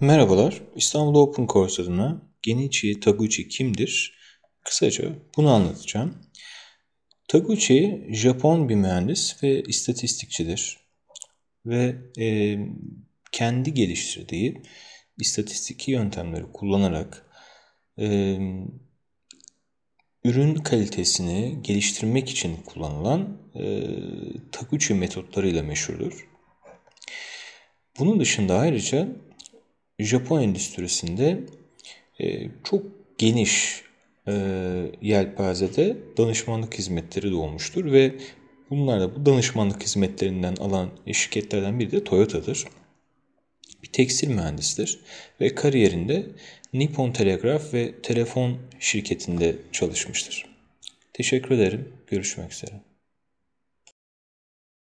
Merhabalar, İstanbul Open Course adına Genichi Taguchi kimdir? Kısaca bunu anlatacağım. Taguchi, Japon bir mühendis ve istatistikçidir. Ve e, kendi geliştirdiği istatistiki yöntemleri kullanarak e, ürün kalitesini geliştirmek için kullanılan e, Taguchi metotlarıyla meşhurdur. Bunun dışında ayrıca Japon endüstrisinde e, çok geniş e, yelpazede danışmanlık hizmetleri doğmuştur ve bunlar da bu danışmanlık hizmetlerinden alan şirketlerden biri de Toyota'dır. Bir tekstil mühendisidir ve kariyerinde Nippon Telegraf ve Telefon şirketinde çalışmıştır. Teşekkür ederim. Görüşmek üzere.